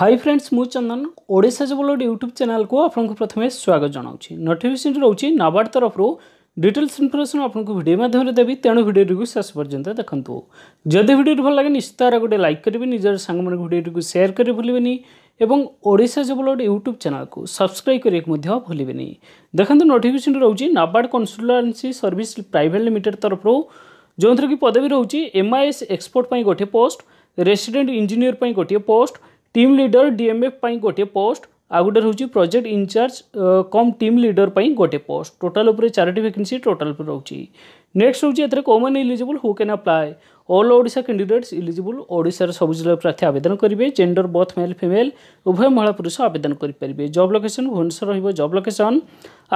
high friends ମୁଁ ଚନ୍ଦନ ଓଡ଼ିଶା ଜବଲଡ଼ YouTube ଚ୍ୟାନେଲ୍କୁ ଆପଣଙ୍କୁ ପ୍ରଥମେ ସ୍ୱାଗତ ଜଣାଉଛି ନୋଟିଫିକେସନ୍ ରହୁଛି ନାବାର୍ଡ଼ ତରଫରୁ ଡିଟେଲ୍ସ ଇନଫର୍ମେସନ୍ ଆପଣଙ୍କୁ ଭିଡ଼ିଓ ମାଧ୍ୟମରେ ଦେବି ତେଣୁ ଭିଡ଼ିଓଟିକୁ ଶେଷ ପର୍ଯ୍ୟନ୍ତ ଦେଖନ୍ତୁ ଯଦି ଭିଡ଼ିଓଟି ଭଲ ଲାଗେ ନିଶ୍ଚିତ ଭାବରେ ଗୋଟେ ଲାଇକ୍ କରିବେ ନିଜର ସାଙ୍ଗମାନଙ୍କୁ ଭିଡ଼ିଓଟିକୁ ସେୟାର କରି ଭୁଲିବେନି ଏବଂ ଓଡ଼ିଶା ଜବଲଡ଼ ୟୁଟ୍ୟୁବ୍ ଚ୍ୟାନେଲ୍କୁ ସବସ୍କ୍ରାଇବ୍ କରିବାକୁ ମଧ୍ୟ ଭୁଲିବେନି ଦେଖନ୍ତୁ ନୋଟିଫିକେସନ୍ ରହୁଛି NABARD consultancy service private limited ତରଫରୁ ଯେଉଁଥିରେ କି ପଦବୀ ରହୁଛି ଏମ୍ଆଇଏସ୍ ଏକ୍ସପୋର୍ଟ ପାଇଁ ଗୋଟିଏ ପୋଷ୍ଟ ରେସିଡେଣ୍ଟ ଇଞ୍ଜିନିୟର ପାଇଁ ଗୋଟିଏ ପୋଷ୍ଟ ଟିମ୍ ଲିଡର ଡିଏମ୍ଏଫ୍ ପାଇଁ ଗୋଟିଏ ପୋଷ୍ଟ ଆଉ ଗୋଟେ ରହୁଛି project incharge cum team leader ପାଇଁ ଗୋଟେ ପୋଷ୍ଟ ଟୋଟାଲ ଉପରେ ଚାରୋଟି ଭ୍ୟାକେନ୍ସି ଟୋଟାଲ ଉପରେ ରହୁଛି ନେକ୍ସଟ ହେଉଛି ଏଥିରେ କେଉଁମାନେ eligible who can apply all Odisha candidates eligible ଓଡ଼ିଶାର ସବୁ ଜିଲ୍ଲାର ପ୍ରାର୍ଥୀ ଆବେଦନ କରିବେ ଜେଣ୍ଡର ବୋଥ୍ ମେଲ୍ ଫିମେଲ୍ ଉଭୟ ମହିଳା ପୁରୁଷ ଆବେଦନ କରିପାରିବେ ଜବ୍ ଲୋକେସନ୍ ଭୁବନେଶ୍ୱର ରହିବ ଜବ୍ ଲୋକେସନ୍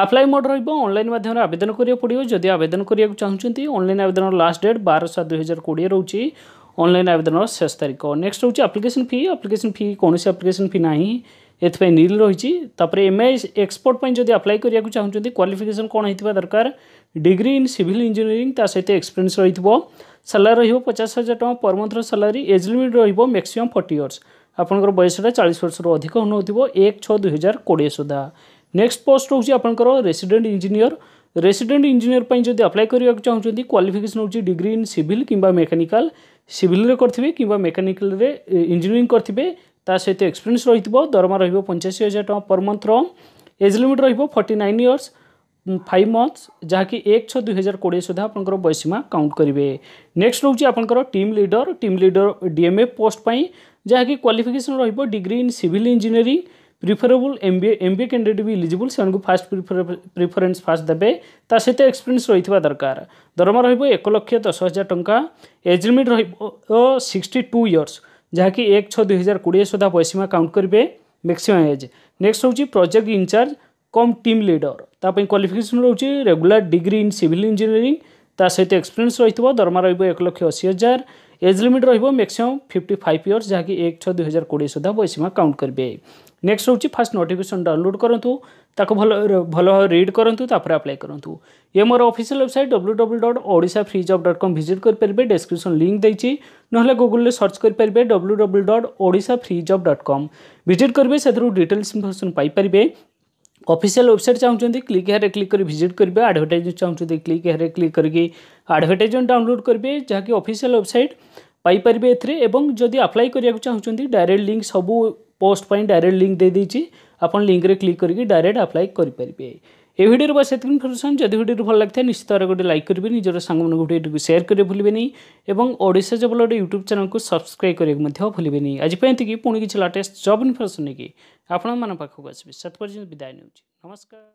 ଆପ୍ଲାଏ ମୋଡ଼ ରହିବ ଅନଲାଇନ୍ ମାଧ୍ୟମରେ ଆବେଦନ କରିବାକୁ ପଡ଼ିବ ଯଦି ଆବେଦନ କରିବାକୁ ଚାହୁଁଛନ୍ତି ଅନଲାଇନ୍ ଆବେଦନର ଲାଷ୍ଟ ଡେଟ୍ ବାର ସାତ ଦୁଇହଜାର କୋଡ଼ିଏ ରହୁଛି ऑनलाइन आवेदन शेष तारीख नेक्स्ट हूँ आप्लिकेसन फी आप्लिकेसन फी कौन आप्लिकेसन फी ना ये नील रही एम आई एक्सपोर्ट जब अप्लाई करके चाहूँ क्वाफिकेसन कौन होता दरकार डिग्री इन सिविल इंजीनियरिंग सहित एक्सपीरियंस रही है सालरी रही है पचास हजार टाँग पर मंथर सालारी एज लिमिट रही है मैक्सीम फर्टी इयर्स आप बयसटा चालीस वर्ष अधिक हो नौ एक छः दुई हजार कोड़े सुधा नेक्स्ट पोस्ट रोचे आपंकर रेसीडेट इंजीनियर रेसीडेट इंजीनियर जब अप्लाई करके चाहते क्वाफिकेसन होग्री इन सिविल कि मेकानिकाल ସିଭିଲରେ କରିଥିବେ କିମ୍ବା ମେକାନିକାଲରେ ଇଞ୍ଜିନିୟରିଂ କରିଥିବେ ତା ସହିତ ଏକ୍ସପିରିଏନ୍ସ ରହିଥିବ ଦରମା ରହିବ ପଞ୍ଚାଅଶୀ ହଜାର ଟଙ୍କା ପର ମନ୍ଥର age nine years five months जहाँकि एक छः दुई हजार कोड़े सुधा आप बयसीमा काउंट करेंगे नेक्स्ट रोचे आपंकर team leader team leader DMA post पर जहाँकि क्वालिफिकेसन रोज degree in civil engineering preferable M B A M B A candidate ବି ଇଲିଜିବୁଲ୍ ସେମାନଙ୍କୁ ଫାଷ୍ଟ ପ୍ରିଫରେନ୍ସ ଫାଷ୍ଟ ଦେବେ ତା ସହିତ ଏକ୍ସପିରିଏନ୍ସ ରହିଥିବା ଦରକାର ଦରମା ରହିବ ଏକ ଲକ୍ଷ ଦଶ ହଜାର ଟଙ୍କା ଏଜ୍ ଲିମିଟ୍ ରହିବ ସିକ୍ସଟି ଟୁ ଇୟର୍ସ ଯାହାକି ଏକ ଛଅ ଦୁଇ ହଜାର କୋଡ଼ିଏ ସୁଦ୍ଧା ବୟସୀମା କାଉଣ୍ଟ କରିବେ ମ୍ୟାକ୍ସିମମ୍ ଏଜ୍ ନେକ୍ସଟ ହେଉଛି project incharge cum team leader ତା ପାଇଁ କ୍ୱାଲିଫିକେସନ୍ ରହୁଛି regular degree in civil engineering ତା ସହିତ ଏକ୍ସପିରିଏନ୍ସ ରହିଥିବ ଦରମା ରହିବ ଏକ ଲକ୍ଷ ଅଶୀ ହଜାର ଏଜ୍ ଲିମିଟ୍ ରହିବ ମ୍ୟାକ୍ସିମମ୍ ଫିଫ୍ଟି ଫାଇଭ୍ ଇୟର୍ସ ଯାହାକି ଏକ ଛଅ ଦୁଇ ହଜାର କୋଡ଼ିଏ ସୁଦ୍ଧା ବୟସୀମା କାଉଣ୍ଟ କରିବେ नेक्स्ट ହେଉଛି ଫାର୍ଷ୍ଟ ନୋଟିଫିକେସନ୍ ଡାଉନଲୋଡ଼୍ କରନ୍ତୁ ତାକୁ ଭଲ ଭଲ ଭାବେ ରିଡ୍ କରନ୍ତୁ ତାପରେ ଆପ୍ଲାଏ କରନ୍ତୁ ଏ ମୋର official website W W dot Odisha free job dot com visit କରିପାରିବେ ଡେସ୍କ୍ରିପସନ୍ ଲିଙ୍କ୍ ଦେଇଛି ନହେଲେ ଗୁଗୁଲରେ ସର୍ଚ୍ଚ କରିପାରିବେ W W dot Odisha free job dot com visit କରିବେ ସେଥିରୁ ଡିଟେଲ୍ସ ଇନଫର୍ମେସନ୍ ପାଇପାରିବେ ଅଫିସିଆଲ୍ ୱେବସାଇଟ୍ ଚାହୁଁଛନ୍ତି କ୍ଲିକ୍ ହେୟାରରେ କ୍ଲିକ୍ କରି ଭିଜିଟ୍ କରିବେ ଆଡ଼ଭର୍ଟାଇଜମେଣ୍ଟ ଚାହୁଁଛନ୍ତି କ୍ଲିକ୍ ହେୟାରରେ କ୍ଲିକ୍ କରିକି ଆଡ଼ଭର୍ଟାଇଜମେଣ୍ଟ ଡାଉନଲୋଡ଼୍ କରିବେ ଯାହାକି ଅଫିସିଆଲ୍ ୱେବସାଇଟ୍ ପାଇପାରିବେ ଏଥିରେ ଏବଂ ଯଦି ଆପ୍ଲାଏ କରିବାକୁ ଚାହୁଁଛନ୍ତି ଡାଇରେକ୍ଟ ଲିଙ୍କ୍ ସବୁ পোস্ট डायरेक्ट लिंक दे ଦେଇଛି ଆପଣ ଲିଙ୍କରେ କ୍ଲିକ୍ କରିକି ଡାଇରେକ୍ଟ ଆପ୍ଲାଏ କରିପାରିବେ ଏ ଭିଡ଼ିଓରେ ବାସ୍ ଏତିକି ଇନଫର୍ମେସନ୍ ଯଦି ଭିଡ଼ିଓଟି ଭଲ ଲାଗିଥାଏ ନିଶ୍ଚିତ ଭାବରେ ଗୋଟେ ଲାଇକ୍ କରିବେ ନିଜର ସାଙ୍ଗମାନଙ୍କୁ ଭିଡ଼ିଓଟିକୁ ସେୟାର କରିବେ ଭୁଲିବେନି ଏବଂ ଓଡ଼ିଶା ଜବଲର ୟୁଟ୍ୟୁବ୍ ଚ୍ୟାନେଲକୁ ସବସ୍କ୍ରାଇବ୍ କରିବାକୁ ମଧ୍ୟ ଭୁଲିବେନି ଆଜି ପାଇଁ ଏତିକି ପୁଣି କିଛି ଲାଟେଷ୍ଟ ଜବ୍ ଇନଫର୍ମେସନ୍ ନେଇକି ଆପଣମାନଙ୍କ ପାଖକୁ ଆସିବି ସେତ ପର୍ଯ୍ୟନ୍ତ ବିଦାୟ ନେଉଛି ନମସ୍କାର